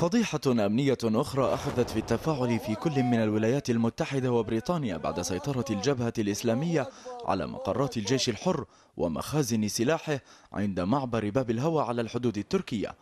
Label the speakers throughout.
Speaker 1: فضيحة أمنية أخرى أخذت في التفاعل في كل من الولايات المتحدة وبريطانيا بعد سيطرة الجبهة الإسلامية على مقرات الجيش الحر ومخازن سلاحه عند معبر باب الهوى على الحدود التركية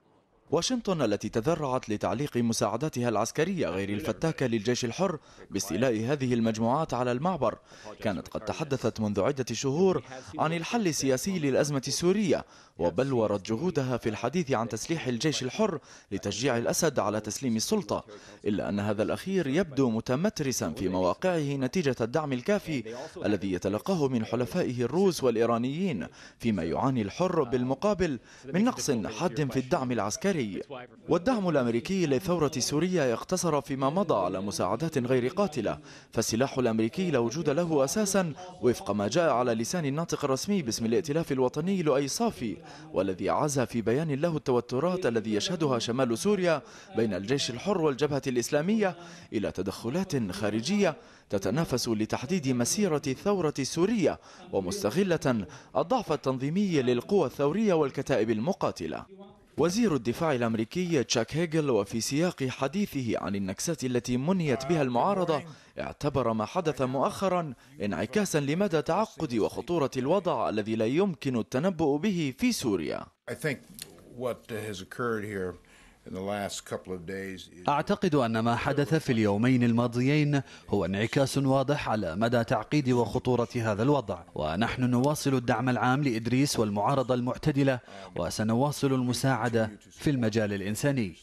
Speaker 1: واشنطن التي تذرعت لتعليق مساعداتها العسكرية غير الفتاكة للجيش الحر باستيلاء هذه المجموعات على المعبر كانت قد تحدثت منذ عدة شهور عن الحل السياسي للأزمة السورية وبلورت جهودها في الحديث عن تسليح الجيش الحر لتشجيع الأسد على تسليم السلطة إلا أن هذا الأخير يبدو متمترسا في مواقعه نتيجة الدعم الكافي الذي يتلقاه من حلفائه الروس والإيرانيين فيما يعاني الحر بالمقابل من نقص حاد في الدعم العسكري العسكري والدعم الأمريكي للثورة السورية اقتصر فيما مضى على مساعدات غير قاتلة فالسلاح الأمريكي لا وجود له أساسا وفق ما جاء على لسان الناطق الرسمي باسم الائتلاف الوطني لؤي صافي والذي عزى في بيان له التوترات الذي يشهدها شمال سوريا بين الجيش الحر والجبهة الإسلامية إلى تدخلات خارجية تتنافس لتحديد مسيرة الثورة السورية ومستغلة الضعف التنظيمي للقوى الثورية والكتائب المقاتلة وزير الدفاع الأمريكي تشاك هيجل وفي سياق حديثه عن النكسات التي منيت بها المعارضة اعتبر ما حدث مؤخرا انعكاسا لمدى تعقد وخطورة الوضع الذي لا يمكن التنبؤ به في سوريا أعتقد أن ما حدث في اليومين الماضيين هو انعكاس واضح على مدى تعقيد وخطورة هذا الوضع ونحن نواصل الدعم العام لإدريس والمعارضة المعتدلة وسنواصل المساعدة في المجال الإنساني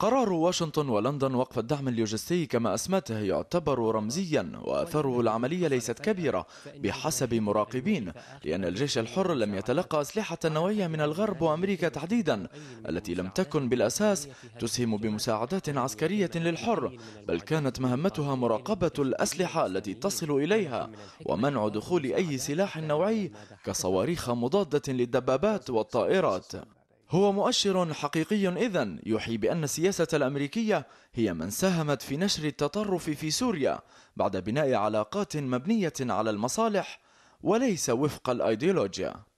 Speaker 1: قرار واشنطن ولندن وقف الدعم اللوجستي كما أسمته يعتبر رمزيا وأثره العملية ليست كبيرة بحسب مراقبين لأن الجيش الحر لم يتلقى أسلحة نوعية من الغرب وأمريكا تحديدا التي لم تكن بالأساس تسهم بمساعدات عسكرية للحر بل كانت مهمتها مراقبة الأسلحة التي تصل إليها ومنع دخول أي سلاح نوعي كصواريخ مضادة للدبابات والطائرات هو مؤشر حقيقي إذا يوحي بأن السياسة الأمريكية هي من ساهمت في نشر التطرف في سوريا بعد بناء علاقات مبنية على المصالح وليس وفق الأيديولوجيا